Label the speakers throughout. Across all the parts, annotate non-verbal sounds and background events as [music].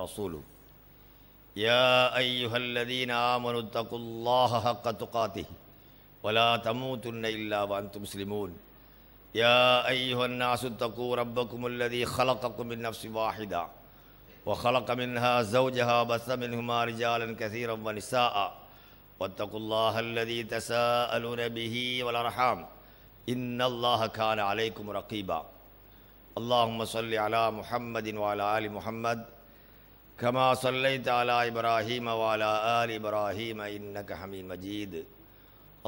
Speaker 1: ورسوله يا أيها الذين آمنوا اتقوا الله حق تقاته ولا تموتن إلا وأنتم مسلمون يا أيها الناس اتقوا ربكم الذي خلقكم من نفس واحدة وخلق منها زوجها بث منهما رجالا كثيرا ونساء واتقوا الله الذي تساءلون به والأرحام إن الله كان عليكم رقيبا اللهم صل على محمد وعلى آل محمد كما صليت على إبراهيم وعلى آل إبراهيم إنك حميد مجيد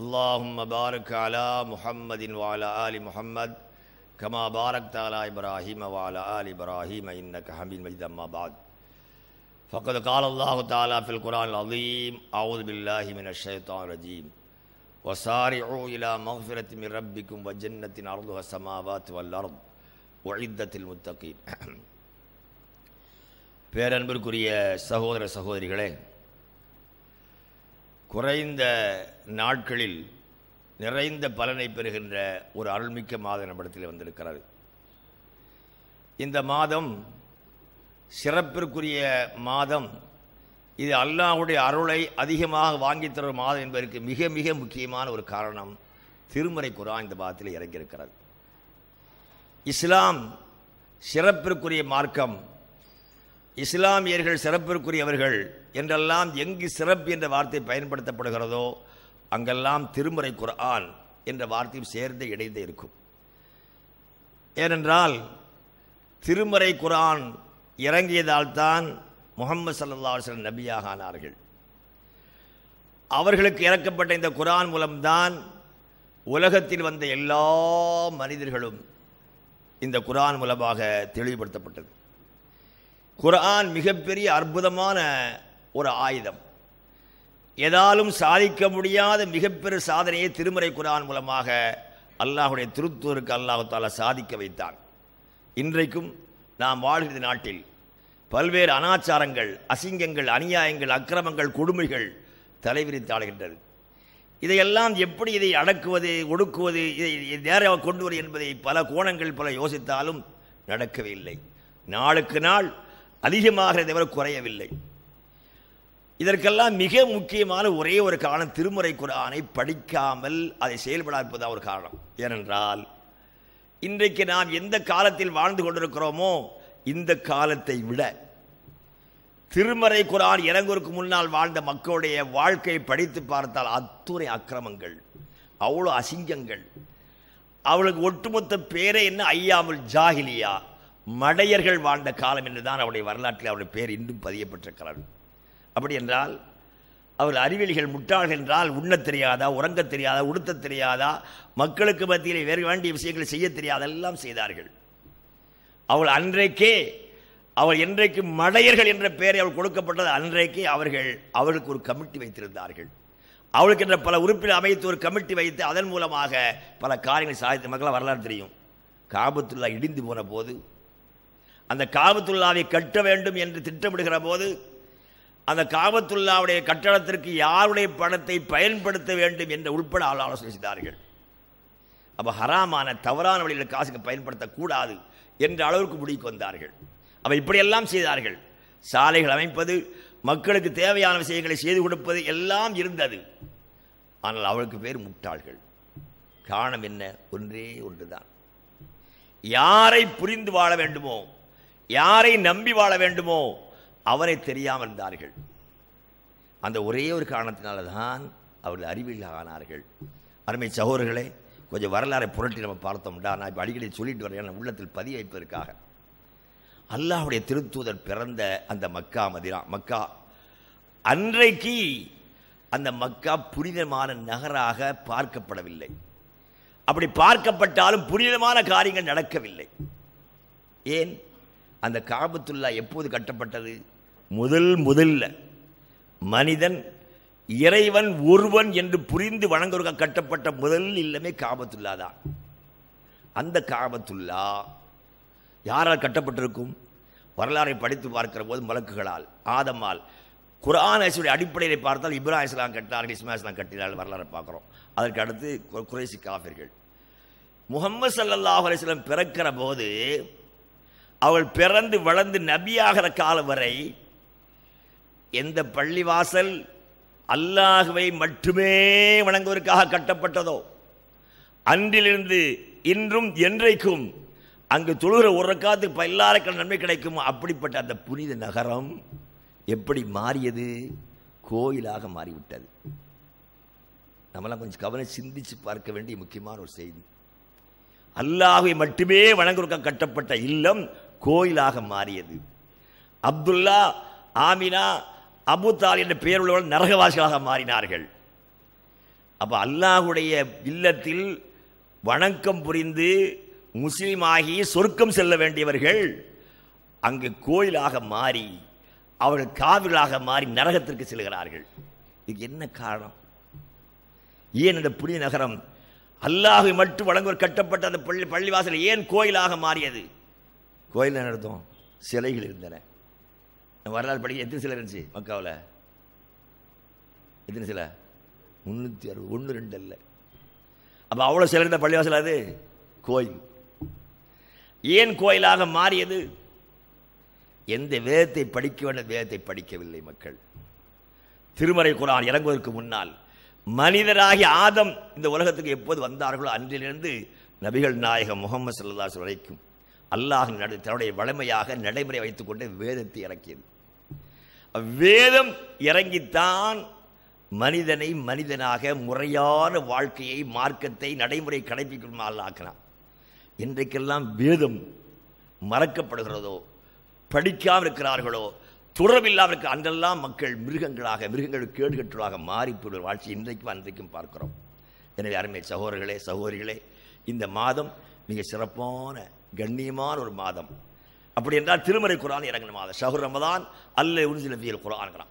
Speaker 1: اللهم بارك على محمد وعلى آل محمد كما باركت على إبراهيم وعلى آل إبراهيم إنك حميد مجيد أما بعد فقد قال الله تعالى في القرآن العظيم أعوذ بالله من الشيطان الرجيم وسارعوا إلى مغفرة من ربكم وجنة عرضها السماوات والأرض وعدة المتقين [clears throat] பேரன்பிற்குரிய சகோதர சகோதரிகளே குறைந்த நாட்களில் நிறைந்த பலனை பெறுகின்ற ஒரு அருள்மிக்க மாதம் நம்மிடத்தில் வந்திருக்கிறது இந்த மாதம் சிறப்பிற்குரிய மாதம் இது அல்லாஹுடைய அருளை அதிகமாக வாங்கித்தரும் மாதம் என்பதற்கு மிக மிக முக்கியமான ஒரு காரணம் திருமறை குரா இந்த மாதத்தில் இறங்கியிருக்கிறது இஸ்லாம் சிறப்பிற்குரிய மார்க்கம் இஸ்லாமியர்கள் சிறப்பிற்குரியவர்கள் என்றெல்லாம் எங்கு சிறப்பு என்ற வார்த்தை பயன்படுத்தப்படுகிறதோ அங்கெல்லாம் திருமுறை குரான் என்ற வார்த்தையும் சேர்ந்து இணைந்து இருக்கும் ஏனென்றால் திருமறை குரான் இறங்கியதால்தான் முகமது சல்லா அலுவலம் நபியாக ஆனார்கள் அவர்களுக்கு இறக்கப்பட்ட இந்த குரான் மூலம்தான் உலகத்தில் வந்த எல்லா மனிதர்களும் இந்த குரான் மூலமாக தெளிவுபடுத்தப்பட்டது குரான் மிகப்பெரிய அற்புதமான ஒரு ஆயுதம் எதாலும் சாதிக்க முடியாத மிகப்பெரிய சாதனையை திருமறை குரான் மூலமாக அல்லாஹுடைய திருத்தூருக்கு அல்லாஹால சாதிக்க வைத்தான் இன்றைக்கும் நாம் வாழ்கிற நாட்டில் பல்வேறு அனாச்சாரங்கள் அசிங்கங்கள் அநியாயங்கள் அக்கிரமங்கள் கொடுமைகள் தலைவிரித்தாடுகின்றது இதையெல்லாம் எப்படி இதை அடக்குவது ஒடுக்குவது இதை நேராக கொண்டு வருவது என்பதை பல கோணங்கள் பல யோசித்தாலும் நடக்கவே இல்லை நாளுக்கு நாள் அதிகமாகிறத தவிர குறையவில்லை இதற்கெல்லாம் மிக முக்கியமான ஒரே ஒரு காரணம் திருமுறை குரானை படிக்காமல் அதை செயல்படாப்பதான் ஒரு காரணம் ஏனென்றால் இன்றைக்கு நாம் எந்த காலத்தில் வாழ்ந்து கொண்டிருக்கிறோமோ இந்த காலத்தை விட திருமறை குரான் இறங்குவதற்கு முன்னால் வாழ்ந்த மக்களுடைய வாழ்க்கையை படித்து பார்த்தால் அத்துறை அக்கிரமங்கள் அவ்வளோ அசிங்கங்கள் அவளுக்கு ஒட்டுமொத்த பேரே என்ன ஐயாமல் ஜாகிலியா மடையர்கள் வாழ்ந்த காலம் என்றுதான் அவருடைய வரலாற்றில் அவருடைய பேர் இன்றும் பதியப்பட்டிருக்கிறார் அப்படி என்றால் அவர் அறிவியல்கள் முட்டாள்கள் என்றால் உண்ணத் தெரியாதா உறங்க தெரியாதா உடுத்த தெரியாதா மக்களுக்கு மத்தியில் வேறு வேண்டிய விஷயங்களை செய்ய தெரியாதெல்லாம் செய்தார்கள் அவள் அன்றைக்கே அவள் என்றைக்கு மடையர்கள் என்ற பெயரை அவள் கொடுக்கப்பட்டது அன்றைக்கே அவர்கள் அவளுக்கு ஒரு கமிட்டி வைத்திருந்தார்கள் அவளுக்கு என்ற பல உறுப்பினர் அமைத்து ஒரு கமிட்டி வைத்து அதன் மூலமாக பல காரியங்களை சாதித்த மக்களை வரலாறு தெரியும் காபத்துள்ளா இடிந்து போன போது அந்த காபத்துல்லாவை கட்ட வேண்டும் என்று திட்டமிடுகிற போது அந்த காபத்துல்லாவுடைய கட்டடத்திற்கு யாருடைய பணத்தை பயன்படுத்த வேண்டும் என்று உட்பட ஆலோசனை செய்தார்கள் அப்போ ஹராமான தவறான வழியில் காசுக்கு பயன்படுத்தக்கூடாது என்ற அளவிற்கு முடிவுக்கு வந்தார்கள் அவள் இப்படியெல்லாம் செய்தார்கள் சாலைகள் அமைப்பது மக்களுக்கு தேவையான விஷயங்களை செய்து கொடுப்பது எல்லாம் இருந்தது ஆனால் அவளுக்கு பேர் முட்டாள்கள் காரணம் என்ன ஒன்றே ஒன்றுதான் யாரை புரிந்து வாழ வேண்டுமோ யாரை நம்பி வாழ வேண்டுமோ அவரை தெரியாமல் இருந்தார்கள் அந்த ஒரே ஒரு காரணத்தினால தான் அவர்கள் அறிவியல் ஆனார்கள் அருமை சகோதரர்களே கொஞ்சம் வரலாறை புரட்டி நம்ம பார்த்தோம்டா நான் இப்போ அடிக்கடி சொல்லிட்டு வரேன் உள்ளத்தில் பதிய வைப்பதற்காக அல்லாஹுடைய திருத்தூதர் பிறந்த அந்த மக்கா மதிரா மக்கா அன்றைக்கு அந்த மக்கா புனிதமான நகராக பார்க்கப்படவில்லை அப்படி பார்க்கப்பட்டாலும் புனிதமான காரியங்கள் நடக்கவில்லை ஏன் அந்த காபத்துல்லா எப்போது கட்டப்பட்டது முதல் முதல்ல மனிதன் இறைவன் ஒருவன் என்று புரிந்து வணங்குவதற்காக கட்டப்பட்ட முதல் இல்லமே காபத்துல்லா தான் அந்த காபத்துல்லா யாரால் கட்டப்பட்டிருக்கும் வரலாறை படித்து பார்க்கிற போது மலக்குகளால் ஆதமால் குரான் ஐசுடைய அடிப்படையை பார்த்தால் இப்ராஹிம் இஸ்லாம் கட்டினார்கள் இஸ்மா இஸ்லாம் கட்டினார்கள் வரலாறு பார்க்குறோம் அதற்கு அடுத்து குறைசி காஃபிர்கள் முகமது சல்லாஹ் அலிஸ்லாம் பிறக்கிற போது அவள் பிறந்து வளர்ந்து நபியாகிற காலம் வரை எந்த பள்ளிவாசல் அல்லாஹுவை மட்டுமே வணங்குவதற்காக கட்டப்பட்டதோ அன்றிலிருந்து இன்றும் என்றைக்கும் அங்கு தொழுகிற ஒரு காத்து பல்லாயிரக்கண நன்மை கிடைக்கும் அப்படிப்பட்ட அந்த புனித நகரம் எப்படி மாறியது கோயிலாக மாறிவிட்டது நம்மளாம் கொஞ்சம் கவனம் சிந்தித்து பார்க்க வேண்டிய முக்கியமான ஒரு செய்தி அல்லாஹை மட்டுமே வணங்குறக்க கட்டப்பட்ட இல்லம் கோயிலாக மாறியது அப்துல்லா ஆமினா அபுத்தால் என்ற பெயர் உள்ளவர்கள் நரகவாசிகளாக மாறினார்கள் அப்போ அல்லாஹுடைய இல்லத்தில் வணக்கம் புரிந்து முஸ்லீம் ஆகி சொர்க்கம் செல்ல வேண்டியவர்கள் அங்கு கோயிலாக மாறி அவர்கள் காவிலாக மாறி நரகத்திற்கு செல்கிறார்கள் இது என்ன காரணம் ஏன் இந்த புனித நகரம் அல்லாஹை மட்டும் வழங்குவர் கட்டப்பட்ட அந்த பள்ளி பள்ளிவாசல் ஏன் கோயிலாக மாறியது கோயில் நடத்தும் சிலைகள் இருந்தன வரலாறு படிக்க எத்தனை சிலை இருந்துச்சு மக்காவில் எத்தனை சில முந்நூற்றி அறுபது ஒன்று ரெண்டு இல்லை அப்போ அவ்வளோ சிலை இருந்தால் பள்ளிவாசல் அது கோயில் ஏன் கோயிலாக மாறியது எந்த வேதத்தை படிக்க வேண்டிய வேதத்தை படிக்கவில்லை மக்கள் திருமறை குரான் இறங்குவதற்கு முன்னால் மனிதராகி ஆதம் இந்த உலகத்துக்கு எப்போது வந்தார்களோ அன்றிலிருந்து நபிகள் நாயகம் முகமது சல்லாஸ் வரைக்கும் அல்லாஹ் தன்னுடைய வளமையாக நடைமுறை வைத்துக்கொண்டு வேதத்தை இறக்கியது வேதம் இறங்கித்தான் மனிதனை மனிதனாக முறையான வாழ்க்கையை மார்க்கத்தை நடைமுறை கடைபிடிக்கணும் ஆளாக்கலாம் இன்றைக்கெல்லாம் வேதம் மறக்கப்படுகிறதோ படிக்காமல் இருக்கிறார்களோ துறவில்லாமல் இருக்க அன்றெல்லாம் மக்கள் மிருகங்களாக மிருகங்கள் கேடுகட்டுகளாக மாறிப்போடும் வாழ்ச்சி இன்றைக்கும் அன்றைக்கும் பார்க்கிறோம் எனவே அருமை சகோதரர்களே சகோதரிகளே இந்த மாதம் மிக சிறப்பான கண்ணியமான ஒரு மாதம் அப்படி என்றால் திருமறை குரான் இறங்கின மாதம் ஷஹுர் ரமதான் அல்ல உறுதியில் பியல் குரான்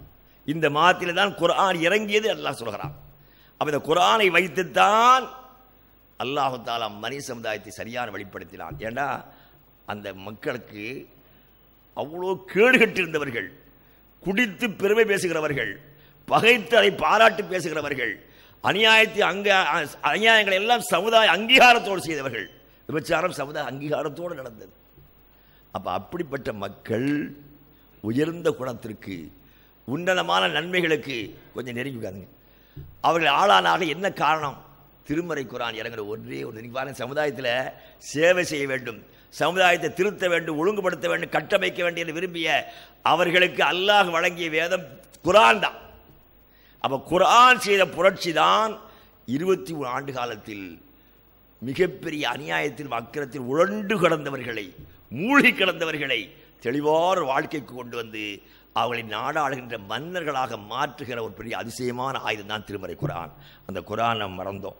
Speaker 1: இந்த மாதத்தில் தான் குரான் இறங்கியது அல்லாஹ் சொல்கிறான் அப்போ இந்த குரானை வைத்துத்தான் அல்லாஹு தாலா மனித சமுதாயத்தை சரியான வெளிப்படுத்தினான் ஏன்னா அந்த மக்களுக்கு அவ்வளோ கேடுகட்டிருந்தவர்கள் குடித்து பெருமை பேசுகிறவர்கள் பகைத்து அதை பாராட்டு பேசுகிறவர்கள் அநியாயத்தை அங்க அநியாயங்களை எல்லாம் சமுதாய அங்கீகாரத்தோடு செய்தவர்கள் விபச்சாரம் சமுதாய அங்கீகாரத்தோடு நடந்தது அப்போ அப்படிப்பட்ட மக்கள் உயர்ந்த குணத்திற்கு உன்னதமான நன்மைகளுக்கு கொஞ்சம் நெருங்கி உட்காருங்க அவர்கள் ஆளானாக என்ன காரணம் திருமறை குரான் இறங்குற ஒன்றே ஒன்று நீங்கள் பாருங்கள் சமுதாயத்தில் சேவை செய்ய வேண்டும் சமுதாயத்தை திருத்த வேண்டும் ஒழுங்குபடுத்த வேண்டும் கட்டமைக்க வேண்டிய விரும்பிய அவர்களுக்கு அல்லாஹ் வழங்கிய வேதம் குரான் தான் அப்போ குரான் செய்த புரட்சி தான் இருபத்தி ஆண்டு காலத்தில் மிகப்பெரிய அநியாயத்தில் வக்கரத்தில் உழண்டு கடந்தவர்களை மூழ்கி கடந்தவர்களை தெளிவார் வாழ்க்கைக்கு கொண்டு வந்து அவர்களை நாடாளுகின்ற மன்னர்களாக மாற்றுகிற ஒரு பெரிய அதிசயமான ஆயுதம் தான் திருமறை குரான் அந்த குரானை மறந்தோம்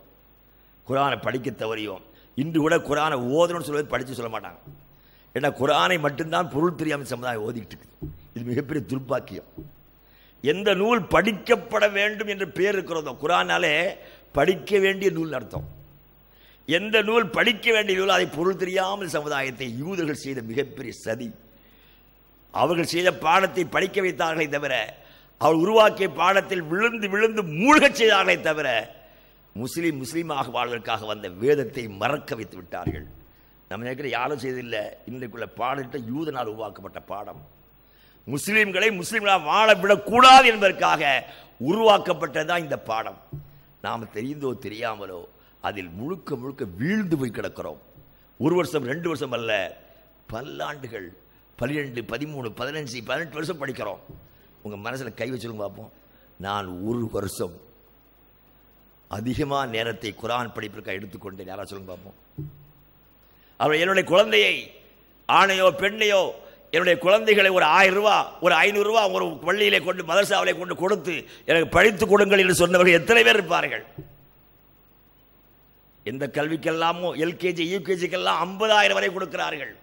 Speaker 1: குரானை படிக்க தவறியும் இன்று கூட குரானை ஓதணும்னு சொல்வது படித்து சொல்ல மாட்டாங்க ஏன்னா குரானை மட்டும்தான் பொருள் தெரியாமல் சமுதாயம் ஓதிக்கிட்டு இருக்குது இது மிகப்பெரிய துர்பாக்கியம் எந்த நூல் படிக்கப்பட வேண்டும் என்று பேர் இருக்கிறதோ குரானாலே படிக்க வேண்டிய நூல் அர்த்தம் எந்த நூல் படிக்க வேண்டிய நூல் அதை பொருள் தெரியாமல் சமுதாயத்தை யூதர்கள் செய்த மிகப்பெரிய சதி அவர்கள் செய்த பாடத்தை படிக்க வைத்தார்களே தவிர அவர் உருவாக்கிய பாடத்தில் விழுந்து விழுந்து மூழ்கச் செய்தார்களே தவிர முஸ்லீம் முஸ்லீமாக வாழ்வதற்காக வந்த வேதத்தை மறக்க வைத்து விட்டார்கள் நம்ம நினைக்கிற யாரும் செய்தில்லை இன்றைக்குள்ள பாடத்தை யூதனால் உருவாக்கப்பட்ட பாடம் முஸ்லீம்களை முஸ்லீம்களாக வாழ விடக்கூடாது என்பதற்காக உருவாக்கப்பட்டதான் இந்த பாடம் நாம் தெரிந்தோ தெரியாமலோ அதில் முழுக்க முழுக்க வீழ்ந்து போய் கிடக்கிறோம் ஒரு வருஷம் ரெண்டு வருஷம் அல்ல பல்லாண்டுகள் பன்னிரெண்டு பதிமூணு பதினஞ்சு பதினெட்டு வருஷம் படிக்கிறோம் உங்கள் மனசில் கை வச்சிருங்க பார்ப்போம் நான் ஒரு வருஷம் அதிகமாக நேரத்தை குரான் படிப்பிற்காக எடுத்துக்கொண்டேன் யாராவது சொல்லுங்க பார்ப்போம் அவர் என்னுடைய குழந்தையை ஆணையோ பெண்ணையோ என்னுடைய குழந்தைகளை ஒரு ஆயிரம் ரூபா ஒரு ஐநூறுரூவா ஒரு பள்ளியிலே கொண்டு மதரசாவிலே கொண்டு கொடுத்து எனக்கு படித்து கொடுங்கள் என்று சொன்னவர்கள் எத்தனை பேர் இருப்பார்கள் எந்த கல்விக்கெல்லாமோ எல்கேஜி யூகேஜிக்கெல்லாம் ஐம்பதாயிரம் வரை கொடுக்கிறார்கள்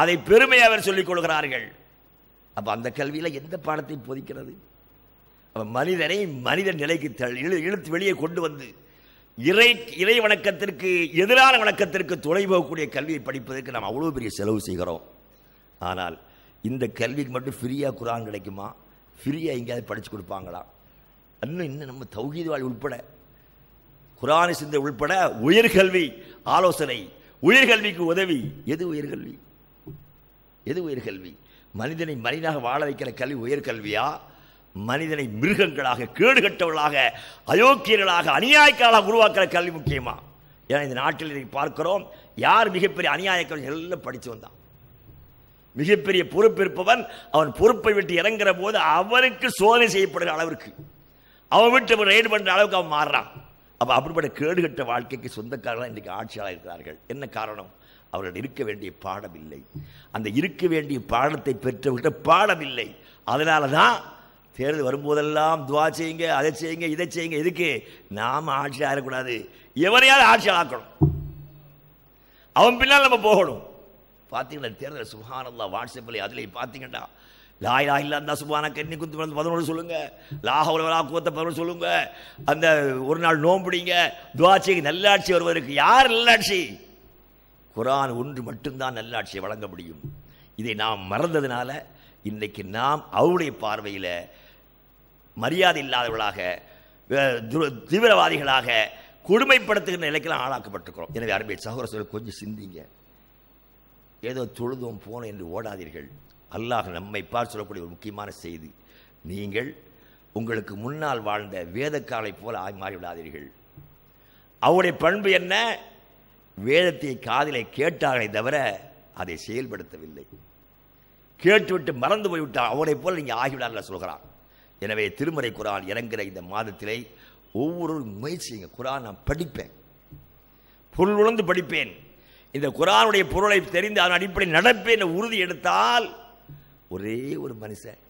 Speaker 1: அதை பெருமை அவர் சொல்லிக் கொள்கிறார்கள் அப்போ அந்த கல்வியில் எந்த பாடத்தை போதிக்கிறது மனிதனை மனித நிலைக்கு இழுத்து வெளியே கொண்டு வந்து இறை இறை வணக்கத்திற்கு எதிரான வணக்கத்திற்கு துணை போகக்கூடிய கல்வியை படிப்பதற்கு நாம் அவ்வளோ பெரிய செலவு செய்கிறோம் ஆனால் இந்த கல்விக்கு மட்டும் ஃப்ரீயாக குரான் கிடைக்குமா ஃப்ரீயாக எங்கேயாவது படித்து கொடுப்பாங்களா இன்னும் இன்னும் நம்ம தௌகீது உட்பட குரானி சிந்தை உள்பட உயர்கல்வி ஆலோசனை உயர்கல்விக்கு உதவி எது உயிர்கல்வி எது உயர்கல்வி மனிதனை மனிதனாக வாழ வைக்கிற கல்வி உயர்கல்வியா மனிதனை மிருகங்களாக கேடுகட்டவர்களாக அயோக்கியர்களாக அநியாயக்காளாக உருவாக்குற கல்வி முக்கியமா ஏன்னா இந்த நாட்டில் இன்றைக்கு பார்க்கிறோம் யார் மிகப்பெரிய அநியாயக்காரன் எல்லாம் படித்து வந்தான் மிகப்பெரிய பொறுப்பிருப்பவன் அவன் பொறுப்பை விட்டு இறங்குற போது அவனுக்கு சோதனை செய்யப்படுகிற அளவிற்கு அவன் விட்டு ரைடு பண்ணுற அளவுக்கு அவன் மாறுறான் அப்போ அப்படிப்பட்ட கேடுகட்ட வாழ்க்கைக்கு சொந்தக்காரர்கள் இன்றைக்கு ஆட்சியாளர் இருக்கிறார்கள் என்ன காரணம் அவர்கள் இருக்க வேண்டிய பாடம் இல்லை அந்த இருக்க வேண்டிய பாடத்தை பெற்றவர்கிட்ட பாடம் இல்லை அதனால தான் தேர்தல் வரும்போதெல்லாம் துவா செய்யுங்க அதை செய்யுங்க இதை செய்யுங்க எதுக்கு நாம் ஆட்சி எவரையாவது எவனையாவது ஆக்கணும் அவன் பின்னால் நம்ம போகணும் பார்த்தீங்கன்னா தேர்தல் சுகானந்தா வாட்ஸ்அப்பில் அதில் பார்த்தீங்கன்னா லாயிலா இல்லாந்தா சுபானா கண்ணி குத்து பிறந்து பதினொன்று சொல்லுங்கள் வரா கூத்த பதினொன்று சொல்லுங்கள் அந்த ஒரு நாள் நோம்புடிங்க துவாட்சிக்கு நல்லாட்சி வருவதற்கு யார் நல்லாட்சி குரான் ஒன்று மட்டும்தான் நல்லாட்சியை வழங்க முடியும் இதை நாம் மறந்ததுனால இன்றைக்கு நாம் அவருடைய பார்வையில் மரியாதை இல்லாதவர்களாக தீவிரவாதிகளாக கொடுமைப்படுத்துகிற நிலைக்கெல்லாம் ஆளாக்கப்பட்டிருக்கிறோம் எனவே அருமை சகோதரர் கொஞ்சம் சிந்திங்க ஏதோ தொழுதும் போன என்று ஓடாதீர்கள் அல்லாஹ் நம்மை பார் சொல்லக்கூடிய ஒரு முக்கியமான செய்தி நீங்கள் உங்களுக்கு முன்னால் வாழ்ந்த வேதக்காலை போல் ஆய் மாறிவிடாதீர்கள் அவருடைய பண்பு என்ன வேதத்தை காதிலை கேட்டார்களே தவிர அதை செயல்படுத்தவில்லை கேட்டுவிட்டு மறந்து போய்விட்டால் அவரை போல் நீங்கள் ஆகிவிடாத சொல்கிறான் எனவே திருமறை குரான் இறங்குகிற இந்த மாதத்திலே ஒவ்வொரு எங்கள் குரான் நான் படிப்பேன் பொருள் உணர்ந்து படிப்பேன் இந்த குரானுடைய பொருளை தெரிந்து அதன் அடிப்படையில் நடப்பேன் உறுதி எடுத்தால் ஒரே ஒரு மனுஷன்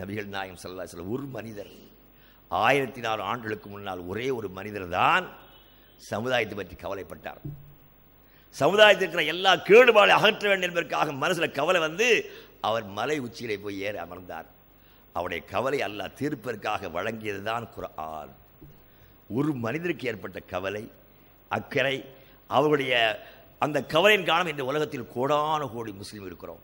Speaker 1: நபிகள் நாயகம் சல்லா சொல்ல ஒரு மனிதர் ஆயிரத்தி நாலு ஆண்டுகளுக்கு முன்னால் ஒரே ஒரு மனிதர் தான் சமுதாயத்தை பற்றி கவலைப்பட்டார் சமுதாயத்தில் இருக்கிற எல்லா கேடுபாடு அகற்ற வேண்டும் என்பதற்காக மனசில் கவலை வந்து அவர் மலை உச்சியிலே போய் ஏற அமர்ந்தார் அவருடைய கவலை அல்லா தீர்ப்பதற்காக வழங்கியது தான் ஆள் ஒரு மனிதருக்கு ஏற்பட்ட கவலை அக்கறை அவருடைய அந்த கவலையின் காரணம் இந்த உலகத்தில் கோடான கோடி முஸ்லீம் இருக்கிறோம்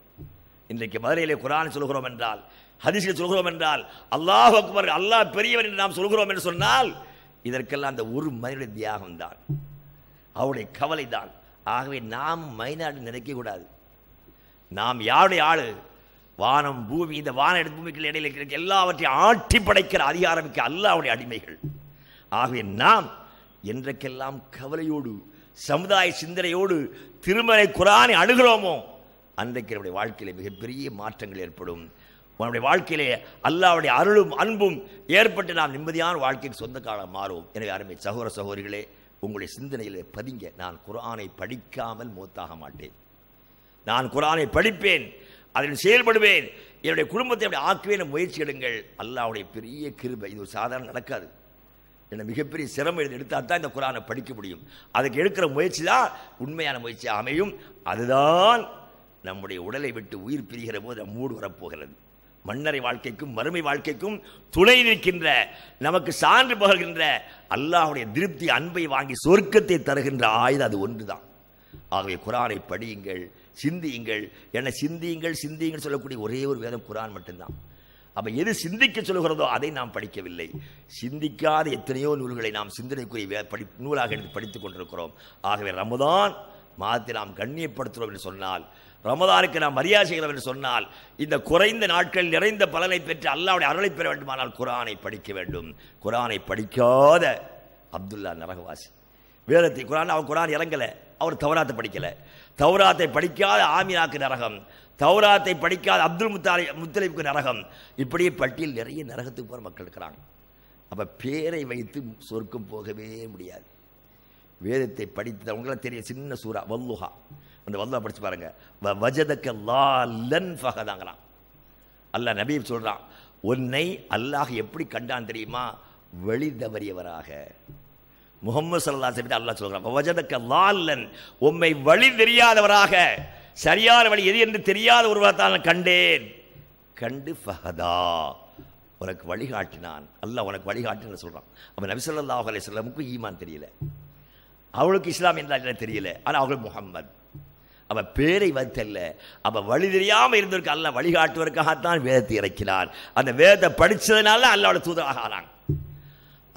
Speaker 1: இன்றைக்கு மதுரையிலே குரான் சொல்கிறோம் என்றால் ஹதிசில் சொல்கிறோம் என்றால் அல்லாஹ் அக்பர் அல்லாஹ் பெரியவர் என்று நாம் சொல்கிறோம் என்று சொன்னால் இதற்கெல்லாம் அந்த ஒரு தியாகம் தியாகம்தான் அவருடைய கவலை தான் ஆகவே நாம் நினைக்க நினைக்கக்கூடாது நாம் யாருடைய ஆள் வானம் பூமி இந்த வான பூமிக்கு இடையில் இருக்கிற எல்லாவற்றையும் ஆட்டி படைக்கிற அதிகாரமிக்க அல்லாவுடைய அடிமைகள் ஆகவே நாம் என்றைக்கெல்லாம் கவலையோடு சமுதாய சிந்தனையோடு திருமலை குரானை அணுகிறோமோ அன்றைக்கு நம்முடைய வாழ்க்கையில் மிகப்பெரிய மாற்றங்கள் ஏற்படும் உன்னுடைய வாழ்க்கையிலே அல்லாவுடைய அருளும் அன்பும் ஏற்பட்டு நாம் நிம்மதியான வாழ்க்கைக்கு சொந்தக்காலம் மாறுவோம் எனவே அருமை சகோர சகோதரிகளே உங்களுடைய சிந்தனைகளை பதிங்க நான் குரானை படிக்காமல் மூத்தாக மாட்டேன் நான் குரானை படிப்பேன் அதில் செயல்படுவேன் என்னுடைய குடும்பத்தை அப்படி ஆக்குவேன் முயற்சி எடுங்கள் அல்லாவுடைய பெரிய கிருபை இது ஒரு சாதாரண நடக்காது என்ன மிகப்பெரிய சிரமம் எடுத்து எடுத்தால் தான் இந்த குரானை படிக்க முடியும் அதுக்கு எடுக்கிற முயற்சி தான் உண்மையான முயற்சி அமையும் அதுதான் நம்முடைய உடலை விட்டு உயிர் பிரிகிற போது மூடு வரப்போகிறது மன்னரை வாழ்க்கைக்கும் மறுமை வாழ்க்கைக்கும் துணை நிற்கின்ற நமக்கு சான்று போகின்ற அல்லாஹுடைய திருப்தி அன்பை வாங்கி சொர்க்கத்தை தருகின்ற ஆயுதம் அது ஒன்றுதான் ஆகவே குரானை படியுங்கள் சிந்தியுங்கள் என சிந்தியுங்கள் சிந்தியுங்கள் சொல்லக்கூடிய ஒரே ஒரு வேதம் குரான் மட்டும்தான் அப்போ எது சிந்திக்க சொல்கிறதோ அதை நாம் படிக்கவில்லை சிந்திக்காத எத்தனையோ நூல்களை நாம் சிந்தனைக்குரிய படி நூலாக எடுத்து படித்துக் கொண்டிருக்கிறோம் ஆகவே ரமதான் மாதத்தை நாம் கண்ணியப்படுத்துகிறோம் என்று சொன்னால் ரமதானுக்கு நாம் மரியாதை செய்கிறோம் என்று சொன்னால் இந்த குறைந்த நாட்கள் நிறைந்த பலனை பெற்று அல்லாவுடைய அருளை பெற வேண்டுமானால் குரானை படிக்க வேண்டும் குரானை படிக்காத அப்துல்லா நரகவாசி வேதத்தை குரான் அவர் குரான் இறங்கலை அவர் தவராத்தை படிக்கலை தௌராத்தை படிக்காத ஆமினாக்கு நரகம் தௌராத்தை படிக்காத அப்துல் முத்தாலி முத்தலிப்புக்கு நரகம் இப்படியே பட்டியல் நிறைய நரகத்துக்கு போகிற மக்கள் இருக்கிறாங்க அப்போ பேரை வைத்து சொர்க்கம் போகவே முடியாது வேதத்தை படித்தவங்களை தெரிய சின்ன சூறா வல்லுஹா அந்த வல்லா படிச்சு பாருங்க வ வஜதக்க லாலன் ஃபகதாங்களாம் அல்லாஹ் நபீப் சொல்றான் உன்னை அல்லாஹ் எப்படி கண்டான் தெரியுமா வழி தவறியவராக முகமது சல்லா சபிட்டு அல்லாஹ் சொல்றான் வஜதக்க லாலன் உம்மை வழி தெரியாதவராக சரியான வழி எது என்று தெரியாத ஒருவராத்தான் கண்டேன் கண்டு ஃபஹதா உனக்கு வழிகாட்டினான் அல்லாஹ் உனக்கு வழிகாட்டின்னு சொல்கிறான் அவன் நபிசல்லா அலைய சொல்லமுக்கு ஈமான் தெரியல அவளுக்கு இஸ்லாம் என்ன தெரியல ஆனால் அவளுக்கு முகம்மது அவ பேரை வைத்தல்ல அவ வழி தெரியாமல் இருந்திருக்க அல்ல வழிகாட்டுவதற்காகத்தான் வேதத்தை இறக்கினார் அந்த வேதத்தை படித்ததுனால அல்லாவோட தூதராக ஆனாங்க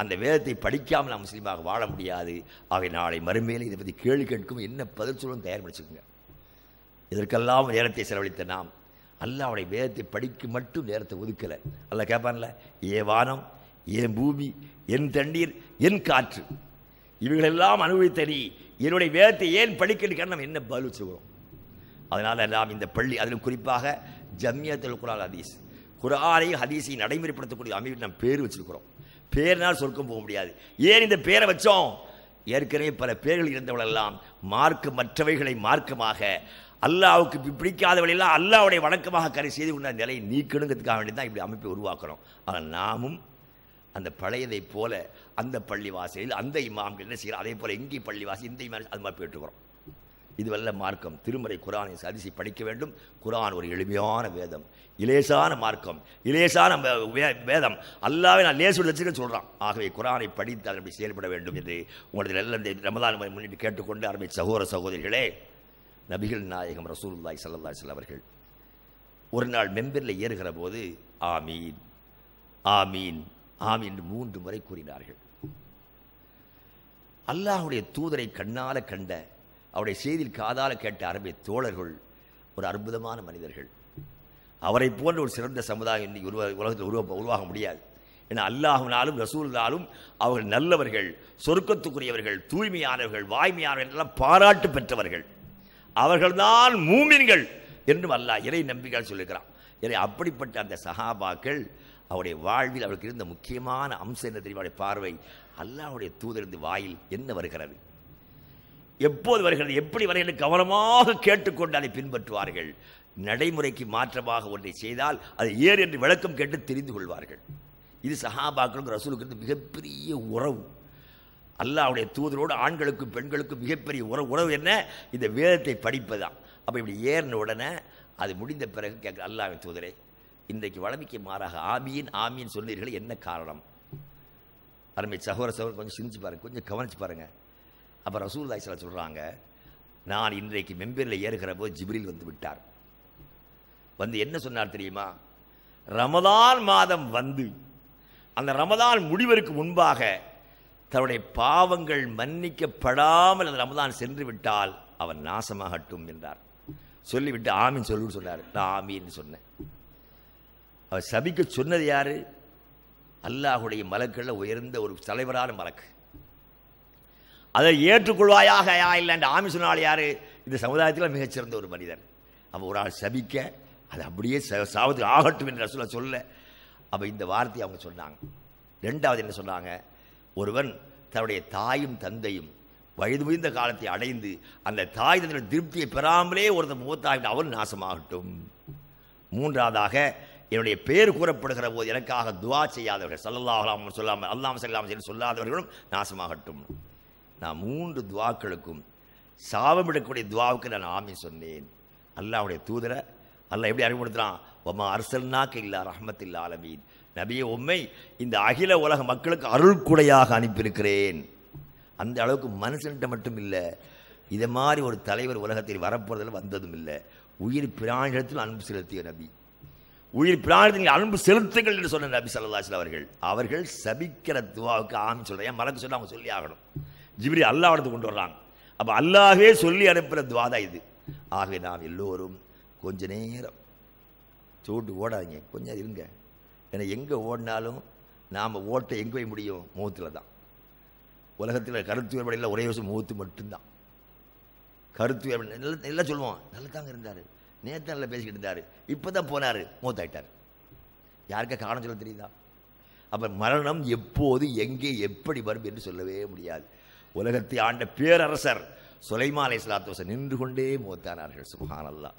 Speaker 1: அந்த வேதத்தை படிக்காமல் நாம் முஸ்லீமாக வாழ முடியாது அவை நாளை மறுமையில் இதை பற்றி கேள்வி கேட்கும் என்ன பதில் சொல்லும் தயார் படிச்சுக்கோங்க இதற்கெல்லாம் நேரத்தை செலவழித்த நாம் அல்லாவுடைய வேதத்தை படிக்க மட்டும் நேரத்தை ஒதுக்கலை அல்ல கேட்பான்ல ஏ வானம் ஏன் பூமி என் தண்ணீர் என் காற்று இவைகளெல்லாம் அனுபவித்தனி என்னுடைய வேதத்தை ஏன் படிக்கிறதுக்கான நம்ம என்ன பதில் வச்சுக்கிறோம் அதனால் நாம் இந்த பள்ளி அதில் குறிப்பாக ஜம்யத்தில் குரான் ஹதீஸ் குரானையும் ஹதீஸையும் நடைமுறைப்படுத்தக்கூடிய அமைப்பில் நாம் பேர் வச்சுருக்கிறோம் பேர்னால் சொர்க்கம் போக முடியாது ஏன் இந்த பேரை வச்சோம் ஏற்கனவே பல பேர்கள் இருந்தவளெல்லாம் மார்க்க மற்றவைகளை மார்க்கமாக அல்லாவுக்கு பிடிக்காதவளையெல்லாம் அல்லாவுடைய வணக்கமாக கரை செய்து கொண்ட நிலையை நீக்கணுங்கிறதுக்காக வேண்டி தான் இப்படி அமைப்பை உருவாக்குறோம் ஆனால் நாமும் அந்த பழையதைப் போல அந்த பள்ளிவாசலில் அந்த இமாம்கள் என்ன செய்யலாம் அதே போல் இங்கே பள்ளிவாசி இந்த இமாம் அது மாதிரி போயிட்டுருக்குறோம் இதுவல்ல மார்க்கம் திருமறை குரானை சதிசி படிக்க வேண்டும் குரான் ஒரு எளிமையான வேதம் இலேசான மார்க்கம் இலேசான வேதம் அல்லாவே நான் லேசு வச்சுருக்கேன்னு சொல்கிறான் ஆகவே குரானை படித்து அதன்படி செயல்பட வேண்டும் என்று உங்களது நல்ல இந்த ரமதான் முன்னிட்டு கேட்டுக்கொண்டு அருமை சகோதர சகோதரிகளே நபிகள் நாயகம் ரசூல்லாய் சல்லா அவர்கள் ஒரு நாள் மெம்பரில் ஏறுகிற போது ஆமீன் ஆமீன் ஆம் என்று மூன்று முறை கூறினார்கள் அல்லாஹுடைய தூதரை கண்ணால கண்ட அவருடைய செய்தியில் காதால கேட்ட அரபிய தோழர்கள் ஒரு அற்புதமான மனிதர்கள் அவரை போன்ற ஒரு சிறந்த சமுதாயம் இன்னைக்கு உருவா உலகத்தில் உருவ உருவாக முடியாது ஏன்னா அல்லாஹுனாலும் ரசூல்னாலும் அவர்கள் நல்லவர்கள் சொருக்கத்துக்குரியவர்கள் தூய்மையானவர்கள் வாய்மையானவர்கள் எல்லாம் பாராட்டு பெற்றவர்கள் அவர்கள்தான் மூமின்கள் என்றும் அல்லாஹ் இறை நம்பிக்கை சொல்லுகிறான் இறை அப்படிப்பட்ட அந்த சஹாபாக்கள் அவருடைய வாழ்வில் அவருக்கு இருந்த முக்கியமான அம்சம் என்ன தெரியும் அவருடைய பார்வை அல்லாவுடைய தூதரிருந்து வாயில் என்ன வருகிறது எப்போது வருகிறது எப்படி வருகிறது கவனமாக கேட்டுக்கொண்டு அதை பின்பற்றுவார்கள் நடைமுறைக்கு மாற்றமாக ஒன்றை செய்தால் அது ஏர் என்று விளக்கம் கேட்டு தெரிந்து கொள்வார்கள் இது சஹாபாக்களுக்கு ரசூலுக்கு மிகப்பெரிய உறவு அல்லாவுடைய தூதரோடு ஆண்களுக்கும் பெண்களுக்கும் மிகப்பெரிய உறவு உறவு என்ன இந்த வேதத்தை படிப்பதான் அப்போ இப்படி ஏறின உடனே அது முடிந்த பிறகு கேட்குற அல்லாவின் தூதரே இன்றைக்கு வளமைக்கு மாறாக ஆமியின் ஆமீன் சொன்னீர்கள் என்ன காரணம் அருமை சகோர சகோதரர் கொஞ்சம் சிந்திச்சு பாருங்கள் கொஞ்சம் கவனிச்சு பாருங்கள் அப்போ ரசூல் தாய்சலா சொல்கிறாங்க நான் இன்றைக்கு மெம்பரில் ஏறுகிற போது ஜிப்ரில் வந்து விட்டார் வந்து என்ன சொன்னார் தெரியுமா ரமதான் மாதம் வந்து அந்த ரமதான் முடிவருக்கு முன்பாக தன்னுடைய பாவங்கள் மன்னிக்கப்படாமல் அந்த ரமதான் சென்று விட்டால் அவன் நாசமாகட்டும் என்றார் சொல்லிவிட்டு ஆமின் சொல்லு சொன்னார் நான் ஆமின்னு சொன்னேன் அவர் சபிக்க சொன்னது யார் அல்லாஹுடைய மலக்களில் உயர்ந்த ஒரு தலைவரான மலக்கு அதை ஏற்றுக்கொள்வாயாக யா என்று ஆமி சொன்னால் யார் இந்த சமுதாயத்தில் மிகச்சிறந்த ஒரு மனிதன் அவள் ஒரு ஆள் சபிக்க அது அப்படியே சாவது ஆகட்டும் என்று சொல்ல சொல்ல அப்போ இந்த வார்த்தையை அவங்க சொன்னாங்க ரெண்டாவது என்ன சொன்னாங்க ஒருவன் தன்னுடைய தாயும் தந்தையும் வயது முயந்த காலத்தை அடைந்து அந்த தாய் தன்னுடைய திருப்தியை பெறாமலே ஒருத்தன் மூத்தாகிட்டு அவன் நாசமாகட்டும் மூன்றாவதாக என்னுடைய பேர் கூறப்படுகிற போது எனக்காக துவா செய்யாதவர்கள் சல்லல்லாஹலாம் சொல்லாமல் அல்லாம் செல்லாம் என்று சொல்லாதவர்களும் நாசமாகட்டும் நான் மூன்று துவாக்களுக்கும் சாபமிடக்கூடிய துவாவுக்கு நான் ஆமி சொன்னேன் அல்லாவுடைய தூதரை அல்ல எப்படி அறிமுகப்படுத்துகிறான் ஒம்மா அரசல்னாக்கு இல்லா ரஹமத் இல்லா அலமீன் நபிய உண்மை இந்த அகில உலக மக்களுக்கு அருள்குடையாக அனுப்பியிருக்கிறேன் அந்த அளவுக்கு மனுஷன்கிட்ட மட்டும் இல்லை இதை மாதிரி ஒரு தலைவர் உலகத்தில் வரப்போறதில் வந்ததும் இல்லை உயிர் பிராணிடத்தில் அன்பு செலுத்திய நபி உயிர் பிரார்த்தனை அன்பு செலுத்துங்கள் என்று சொன்ன நபி சல்லாஸ்ல அவர்கள் அவர்கள் சபிக்கிற துவாவுக்கு சொல்ற சொல்கிறேன் மறக்க சொல்ல அவங்க சொல்லி ஆகணும் ஜிபிரி அல்லாவிடத்து கொண்டு வர்றாங்க அப்போ அல்லாவே சொல்லி அனுப்புகிற துவா தான் இது ஆகவே நாம் எல்லோரும் கொஞ்ச நேரம் சோட்டு ஓடாதீங்க கொஞ்சம் இருங்க ஏன்னா எங்கே ஓடினாலும் நாம் ஓட்ட எங்கே போய் முடியும் முகத்தில் தான் உலகத்தில் கருத்து வேறுபாடு ஒரே வருஷம் முகத்து மட்டும்தான் கருத்து வேறுபாடு நல்லா நல்லா சொல்லுவோம் நல்லா தாங்க இருந்தார் நேத்தனில் பேசிக்கிட்டு இருந்தார் இப்போ தான் போனார் மூத்தாயிட்டார் யாருக்கா காரணம் சொல்ல தெரியுதா அப்போ மரணம் எப்போது எங்கே எப்படி வரும் என்று சொல்லவே முடியாது உலகத்தை ஆண்ட பேரரசர் சுலைமா அலை நின்று கொண்டே மூத்தானார்கள் சுபஹானல்லா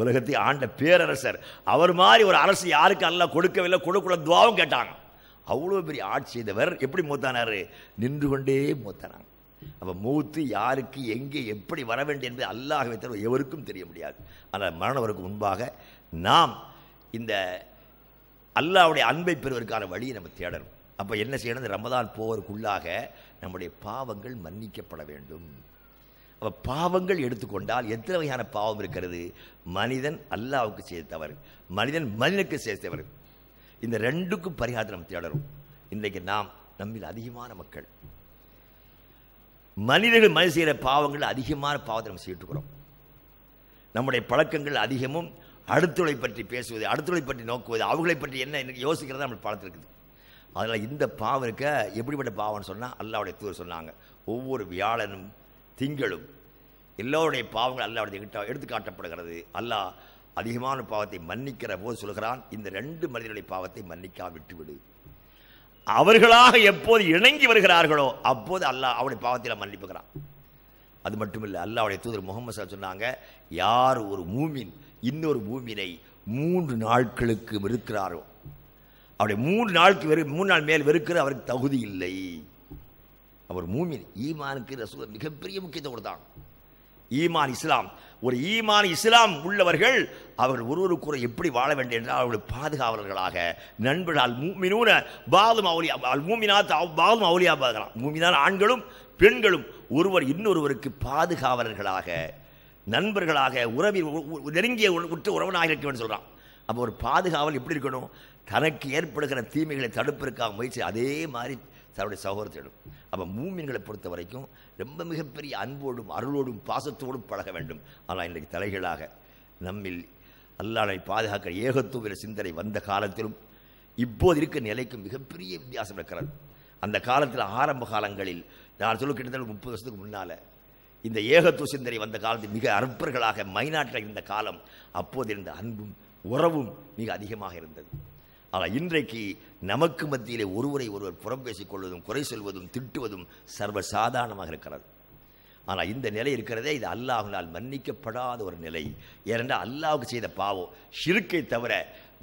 Speaker 1: உலகத்தை ஆண்ட பேரரசர் அவர் மாதிரி ஒரு அரசு யாருக்கு அல்ல கொடுக்கவில்லை கொடுக்குள்ள துவாவும் கேட்டாங்க அவ்வளோ பெரிய ஆட்சி செய்தவர் எப்படி மூத்தானார் நின்று கொண்டே மூத்தானாங்க அப்போ மூத்து யாருக்கு எங்கே எப்படி வர வேண்டும் என்பது அல்லாஹ் தவிர எவருக்கும் தெரிய முடியாது ஆனால் மரணவருக்கு முன்பாக நாம் இந்த அல்லாவுடைய அன்பை பெறுவதற்கான வழியை நம்ம தேடணும் அப்போ என்ன செய்யணும் ரமதான் போவதற்குள்ளாக நம்முடைய பாவங்கள் மன்னிக்கப்பட வேண்டும் அப்போ பாவங்கள் எடுத்துக்கொண்டால் எத்தனை வகையான பாவம் இருக்கிறது மனிதன் அல்லாவுக்கு செய்த தவறு மனிதன் மனிதனுக்கு சேர்த்தவர் இந்த ரெண்டுக்கும் பரிகாரத்தை நம்ம தேடணும் இன்றைக்கு நாம் நம்மில் அதிகமான மக்கள் மனிதர்கள் மனு செய்கிற பாவங்கள் அதிகமான பாவத்தை நம்ம செய்யிட்டு நம்முடைய பழக்கங்கள் அதிகமும் அடுத்தவளை பற்றி பேசுவது அடுத்தவளை பற்றி நோக்குவது அவர்களை பற்றி என்ன யோசிக்கிறதா நம்மளுக்கு இருக்குது அதனால் இந்த பாவம் இருக்க எப்படிப்பட்ட பாவம்னு சொன்னால் அல்லாவுடைய தூர் சொன்னாங்க ஒவ்வொரு வியாழனும் திங்களும் எல்லோருடைய பாவங்கள் அல்லாவுடைய கிட்ட எடுத்து காட்டப்படுகிறது அல்லாஹ் அதிகமான பாவத்தை மன்னிக்கிற போது சொல்கிறான் இந்த ரெண்டு மனிதனுடைய பாவத்தை மன்னிக்கா விட்டுவிடு அவர்களாக எப்போது இணங்கி வருகிறார்களோ அப்போது அல்லாஹ் அவனுடைய பாவத்தில் மன்னிப்புகிறான் அது இல்லை அல்லாவுடைய தூதர் முகமது சார் சொன்னாங்க யார் ஒரு மூமின் இன்னொரு மூமினை மூன்று நாட்களுக்கு வெறுக்கிறாரோ அவருடைய மூன்று நாளுக்கு வெறு மூணு நாள் மேல் வெறுக்கிற அவருக்கு தகுதி இல்லை அவர் மூமின் ஈமானுக்கு ரசூ மிகப்பெரிய முக்கியத்துவம் தான் ஈமான் இஸ்லாம் ஒரு ஈமான் இஸ்லாம் உள்ளவர்கள் அவர்கள் ஒருவருக்குற எப்படி வாழ வேண்டும் என்றால் அவர்கள் பாதுகாவலர்களாக நண்பர்களால் மூமினூன பாதும் அவுலியா மூமினா மூமினாத் பாதும் அவுலியா பாதுகலாம் மூமினான ஆண்களும் பெண்களும் ஒருவர் இன்னொருவருக்கு பாதுகாவலர்களாக நண்பர்களாக உறவி நெருங்கிய உற்று உறவனாக இருக்க வேண்டும் சொல்கிறான் அப்போ ஒரு பாதுகாவல் எப்படி இருக்கணும் தனக்கு ஏற்படுகிற தீமைகளை தடுப்பிற்காக முயற்சி அதே மாதிரி தன்னுடைய சகோதரத்திடம் அப்போ மூமின்களை பொறுத்த வரைக்கும் ரொம்ப மிகப்பெரிய அன்போடும் அருளோடும் பாசத்தோடும் பழக வேண்டும் ஆனால் இன்றைக்கு தலைகளாக நம்மில் அல்லாடை பாதுகாக்க ஏகத்துவ சிந்தனை வந்த காலத்திலும் இப்போது இருக்கிற நிலைக்கும் மிகப்பெரிய வித்தியாசம் இருக்கிறது அந்த காலத்தில் ஆரம்ப காலங்களில் நான் சொல்ல கிட்டத்தட்ட முப்பது வருஷத்துக்கு முன்னால் இந்த ஏகத்துவ சிந்தனை வந்த காலத்தில் மிக அற்பர்களாக மைநாட்டில் இருந்த காலம் அப்போது இருந்த அன்பும் உறவும் மிக அதிகமாக இருந்தது ஆனால் இன்றைக்கு நமக்கு மத்தியிலே ஒருவரை ஒருவர் புறம் பேசிக்கொள்வதும் கொள்வதும் குறை சொல்வதும் திட்டுவதும் சர்வசாதாரணமாக இருக்கிறது ஆனால் இந்த நிலை இருக்கிறதே இது அல்லாஹினால் மன்னிக்கப்படாத ஒரு நிலை ஏனென்றால் அல்லாவுக்கு செய்த பாவம் ஷிருக்கை தவிர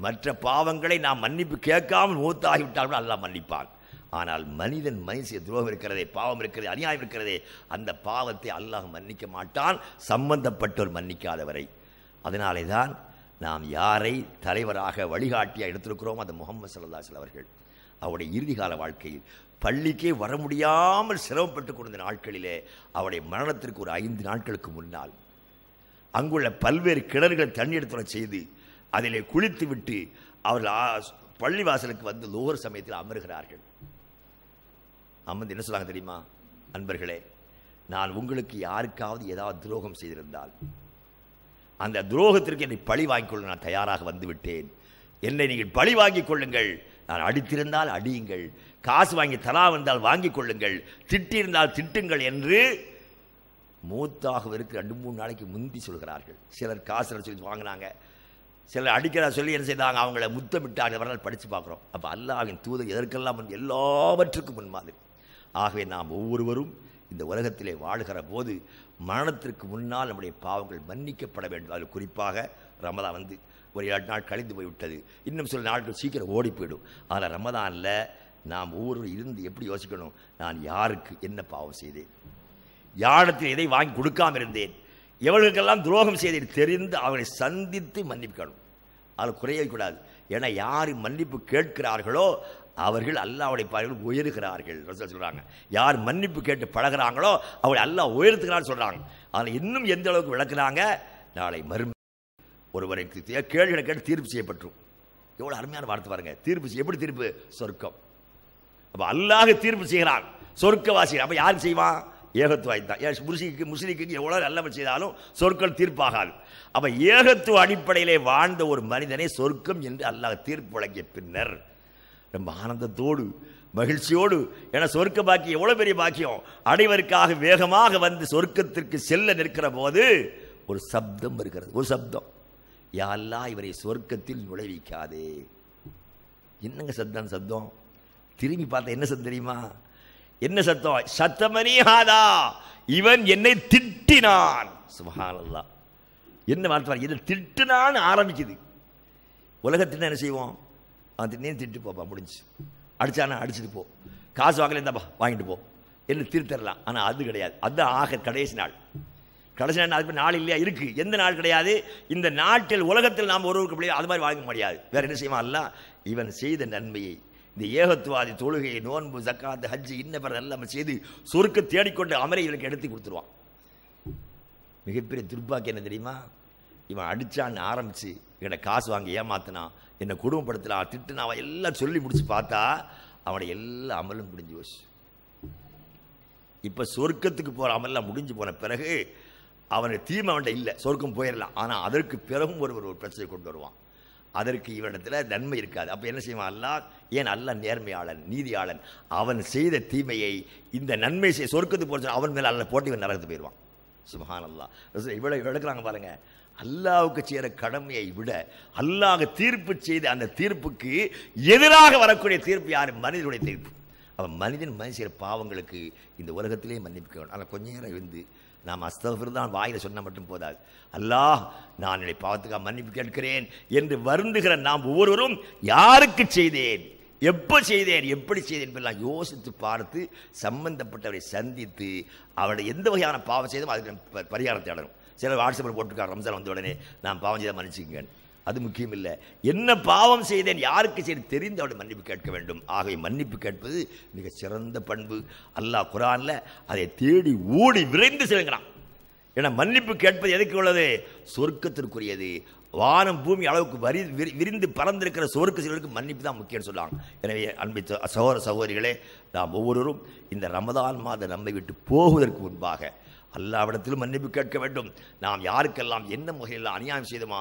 Speaker 1: மற்ற பாவங்களை நாம் மன்னிப்பு கேட்காமல் மூத்தாகிவிட்டால் கூட அல்லாஹ் மன்னிப்பான் ஆனால் மனிதன் மனுஷ துரோகம் இருக்கிறதே பாவம் இருக்கிறது அநியாயம் இருக்கிறதே அந்த பாவத்தை அல்லாஹ் மன்னிக்க மாட்டான் சம்பந்தப்பட்டோர் மன்னிக்காதவரை அதனாலே தான் நாம் யாரை தலைவராக வழிகாட்டியாக எடுத்திருக்கிறோம் அது முகமது சல்லாஸ் அவர்கள் அவருடைய இறுதிகால வாழ்க்கையில் பள்ளிக்கே வர முடியாமல் சிரமப்பட்டு கொண்ட நாட்களிலே அவருடைய மரணத்திற்கு ஒரு ஐந்து நாட்களுக்கு முன்னால் அங்குள்ள பல்வேறு கிணறுகளை தண்ணீர் துறை செய்து அதிலே குளித்து விட்டு அவர்கள் பள்ளிவாசலுக்கு வந்து லோகர் சமயத்தில் அமர்கிறார்கள் அமர்ந்து என்ன சொல்லாங்க தெரியுமா அன்பர்களே நான் உங்களுக்கு யாருக்காவது ஏதாவது துரோகம் செய்திருந்தால் அந்த துரோகத்திற்கு என்னை பழி வாங்கிக்கொள்ள நான் தயாராக வந்துவிட்டேன் என்னை நீங்கள் பழி வாங்கிக் கொள்ளுங்கள் நான் அடித்திருந்தால் அடியுங்கள் காசு வாங்கி தலா வந்தால் வாங்கிக் கொள்ளுங்கள் திட்டியிருந்தால் திட்டுங்கள் என்று மூத்தாகவருக்கு ரெண்டு மூணு நாளைக்கு முந்தி சொல்கிறார்கள் சிலர் காசு சொல்லி வாங்கினாங்க சிலர் அடிக்கிறா சொல்லி என்ன செய்தாங்க அவங்கள முத்தமிட்டாங்க வரலாறு படித்து பார்க்குறோம் அப்போ அல்லாவின் தூது எதற்கெல்லாம் வந்து எல்லாவற்றுக்கும் முன் ஆகவே நாம் ஒவ்வொருவரும் இந்த உலகத்திலே வாழுகிற போது மரணத்திற்கு முன்னால் நம்முடைய பாவங்கள் மன்னிக்கப்பட வேண்டும் அதில் குறிப்பாக ரமதா வந்து ஒரு ஏழு நாள் கழிந்து போய்விட்டது இன்னும் சில நாட்கள் சீக்கிரம் ஓடி போயிடும் ஆனால் ரமதானில் நாம் ஒவ்வொருவரும் இருந்து எப்படி யோசிக்கணும் நான் யாருக்கு என்ன பாவம் செய்தேன் யாரிடத்தில் எதை வாங்கி கொடுக்காம இருந்தேன் எவர்களுக்கெல்லாம் துரோகம் செய்தேன் தெரிந்து அவரை சந்தித்து மன்னிக்கணும் அதில் குறையக்கூடாது என யார் மன்னிப்பு கேட்கிறார்களோ அவர்கள் அல்லாவுடைய பாடல்கள் உயர்கிறார்கள் ரசூல் சொல்கிறாங்க யார் மன்னிப்பு கேட்டு பழகிறாங்களோ அவளை அல்லா உயர்த்துகிறான்னு சொல்கிறாங்க ஆனால் இன்னும் எந்த அளவுக்கு விளக்குறாங்க நாளை மறுமை ஒருவரை கேள்விகளை கேட்டு தீர்ப்பு செய்யப்பட்டுரும் எவ்வளோ அருமையான வார்த்தை பாருங்க தீர்ப்பு எப்படி தீர்ப்பு சொர்க்கம் அப்போ அல்லாஹ் தீர்ப்பு செய்கிறான் சொர்க்கவாசி அப்போ யார் செய்வான் ஏகத்துவாய்த்தான் ஏன் முஸ்லீக்கு முஸ்லீக்கு எவ்வளோ நல்லவன் செய்தாலும் சொற்கள் தீர்ப்பாகாது அப்போ ஏகத்துவ அடிப்படையிலே வாழ்ந்த ஒரு மனிதனை சொர்க்கம் என்று அல்லாஹ் தீர்ப்பு வழங்கிய பின்னர் ரொம்ப ஆனந்தத்தோடு மகிழ்ச்சியோடு என சொர்க்க பாக்கியம் எவ்வளோ பெரிய பாக்கியம் அனைவருக்காக வேகமாக வந்து சொர்க்கத்திற்கு செல்ல நிற்கிற போது ஒரு சப்தம் வருகிறது ஒரு சப்தம் யாரெல்லாம் இவரை சொர்க்கத்தில் நுழைவிக்காதே என்னங்க சத்தம் சப்தம் திரும்பி பார்த்தா என்ன சத்தம் தெரியுமா என்ன சத்தம் சத்தமணி ஹாதா இவன் என்னை திட்டினான் அல்லா என்ன வார்த்தை இதை திட்டுனான்னு ஆரம்பிக்குது உலகத்தில் என்ன செய்வோம் அவன் திட்டினேன் திட்டு போப்பா முடிஞ்சு அடித்தானா அடிச்சுட்டு போ காசு வாங்கல இருந்தாப்பா வாங்கிட்டு போ என்ன திருத்தரலாம் ஆனால் அது கிடையாது அதுதான் ஆக கடைசி நாள் கடைசி நாள் அது நாள் இல்லையா இருக்குது எந்த நாள் கிடையாது இந்த நாட்டில் உலகத்தில் நாம் ஒருவருக்கு முடியாது அது மாதிரி வாங்க முடியாது வேறு என்ன செய்வான் இவன் செய்த நன்மையை இந்த ஏகத்துவாதி தொழுகை நோன்பு ஜக்காத் ஹஜ்ஜு இன்னவர் எல்லாம் செய்து சொருக்க தேடிக்கொண்டு அமரை இவருக்கு எடுத்து கொடுத்துருவான் மிகப்பெரிய துர்பாக்கியம் என்ன தெரியுமா இவன் அடித்தான்னு ஆரம்பித்து என்னை காசு வாங்கி ஏமாத்தினான் என்னை குடும்பப்படுத்தினான் திட்டுனா அவன் எல்லாம் சொல்லி முடித்து பார்த்தா அவனை எல்லா அமலும் முடிஞ்சு போச்சு இப்போ சொர்க்கத்துக்கு போகிற அமல்லாம் முடிஞ்சு போன பிறகு அவனுக்கு தீமை அவன்கிட்ட இல்லை சொர்க்கம் போயிடலாம் ஆனால் அதற்கு பிறகும் ஒருவர் ஒரு பிரச்சனை கொண்டு வருவான் அதற்கு இவனிடத்தில் நன்மை இருக்காது அப்போ என்ன செய்வான் அல்லாஹ் ஏன் அல்ல நேர்மையாளன் நீதியாளன் அவன் செய்த தீமையை இந்த நன்மை செய்ய சொர்க்கத்து போட்டு அவன் மேலே அல்ல போட்டி இவன் நரகத்து போயிடுவான் சுபஹான் அல்லா இவ்வளோ எடுக்கிறாங்க பாருங்கள் அல்லாவுக்கு செய்கிற கடமையை விட அல்லாஹ் தீர்ப்பு செய்த அந்த தீர்ப்புக்கு எதிராக வரக்கூடிய தீர்ப்பு யார் மனிதனுடைய தீர்ப்பு அவன் மனிதன் மனுஷர் பாவங்களுக்கு இந்த உலகத்திலே மன்னிப்பு ஆனால் கொஞ்ச நேரம் இருந்து நாம் அஸ்தகர் தான் வாயில் சொன்ன மட்டும் போதாது அல்லாஹ் நான் என்னை பாவத்துக்காக மன்னிப்பு கேட்கிறேன் என்று வருந்துகிற நாம் ஒவ்வொருவரும் யாருக்கு செய்தேன் எப்போ செய்தேன் எப்படி செய்தேன் என்பதெல்லாம் யோசித்து பார்த்து சம்பந்தப்பட்டவரை சந்தித்து அவளை எந்த வகையான பாவம் செய்தோம் அதுக்கு பரிகாரத்தை அடரும் சில வாட்ஸ்அப்பில் போட்டிருக்காரு ரம்சான் வந்த உடனே நான் பாவம் செய்த மன்னிச்சுக்கேன் அது முக்கியம் இல்லை என்ன பாவம் செய்தேன் யாருக்கு செய்து தெரிந்து அவளை மன்னிப்பு கேட்க வேண்டும் ஆகவே மன்னிப்பு கேட்பது மிக சிறந்த பண்பு அல்லாஹ் குரானில் அதை தேடி ஓடி விரைந்து செல்கிறான் ஏன்னா மன்னிப்பு கேட்பது எதுக்கு உள்ளது சொர்க்கத்திற்குரியது வானம் பூமி அளவுக்கு வரி விரிந்து பறந்திருக்கிற சொர்க்க சிலருக்கு மன்னிப்பு தான் முக்கியம்னு சொல்லுவாங்க எனவே அன்பு சகோதர சகோதரிகளே நாம் ஒவ்வொருவரும் இந்த ரமதான் மாதம் நம்மை விட்டு போவதற்கு முன்பாக அல்லாவிடத்திலும் மன்னிப்பு கேட்க வேண்டும் நாம் யாருக்கெல்லாம் என்ன முறையில் அநியாயம் செய்தோமா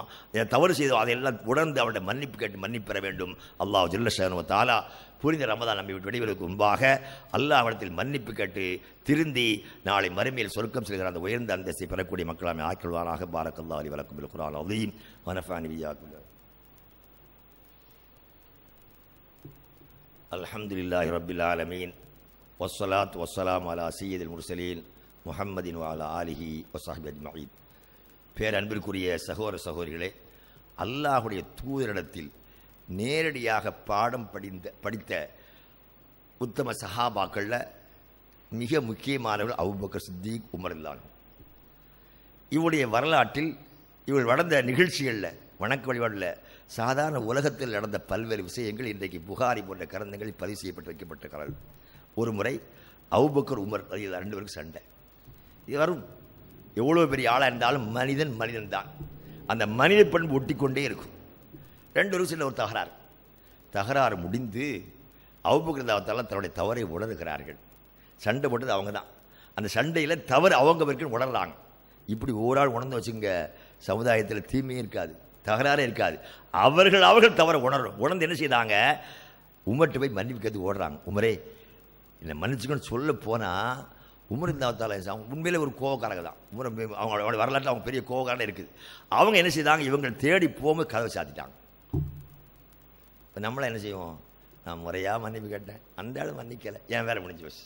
Speaker 1: தவறு செய்தோம் அதையெல்லாம் உணர்ந்து அவருடைய மன்னிப்பு கேட்டு மன்னிப்பெற வேண்டும் அல்லாஹ் ஜில்லஷனு தாலா புரிந்த ரமதான் நம்பி விட்டு வெளிவருக்கு முன்பாக அல்லாவிடத்தில் மன்னிப்பு கேட்டு திருந்தி நாளை மறுமையில் சொருக்கம் செல்கிற அந்த உயர்ந்த அந்தஸ்தை பெறக்கூடிய மக்களாமை ஆக்கிழ்வாராக பாரக்கல்லா அலி வழக்கம் இருக்கிறான் அலீம் வனஃபானி வியாக்குள்ள அலமதுல்லாஹி ரபில் ஆலமீன் வசலாத் வசலாம் அலா சீயதில் முர்சலீன் முகம்மதின் வாலா ஆலிஹி ஒசாஹிப் அஜ்மஹீத் பேரன்பிற்குரிய சகோர சகோதரிகளே அல்லாஹுடைய தூதரிடத்தில் நேரடியாக பாடம் படிந்த படித்த உத்தம சஹாபாக்களில் மிக முக்கியமானவர்கள் அவுபக்கர் சித்திக் உமர்தான் இவருடைய வரலாற்றில் இவள் நடந்த நிகழ்ச்சிகளில் வணக்க வழிபாடில் சாதாரண உலகத்தில் நடந்த பல்வேறு விஷயங்கள் இன்றைக்கு புகாரி போன்ற கரந்தங்களில் பதிவு செய்யப்பட்டு வைக்கப்பட்டிருக்கிறார்கள் ஒரு முறை அவுபக்கர் உமர் ரெண்டு பேருக்கு சண்டை வரும் எவ்வளோ பெரிய ஆளாக இருந்தாலும் மனிதன் மனிதன் தான் அந்த மனித பண்பு ஒட்டி கொண்டே இருக்கும் ரெண்டு வருஷத்தில் ஒரு தகராறு தகராறு முடிந்து அவபகிருதாவத்தால் தன்னுடைய தவறை உணர்கிறார்கள் சண்டை போட்டது அவங்க தான் அந்த சண்டையில் தவறு அவங்க வரைக்கும் உணர்றாங்க இப்படி ஓராள் உணர்ந்து வச்சுங்க சமுதாயத்தில் தீமையும் இருக்காது தகராறே இருக்காது அவர்கள் அவர்கள் தவறை உணரும் உணர்ந்து என்ன செய்தாங்க உமர்கிட்ட போய் மன்னிப்பு கற்று ஓடுறாங்க உமரே என்னை மன்னிச்சுக்கன்னு சொல்ல போனால் உமர் இருந்தாத்தால அவங்க உண்மையிலே ஒரு கோவக்காரங்க தான் உமர் அவங்களோட வரலாற்று அவங்க பெரிய கோவக்காரன் இருக்குது அவங்க என்ன செய்தாங்க இவங்கள் தேடி போகும்போது கதவை சாத்திட்டாங்க இப்போ நம்மள என்ன செய்வோம் நான் முறையாக மன்னிப்பு கேட்டேன் அந்த ஆள் மன்னிக்கலை ஏன் வேலை முடிஞ்சு வச்சு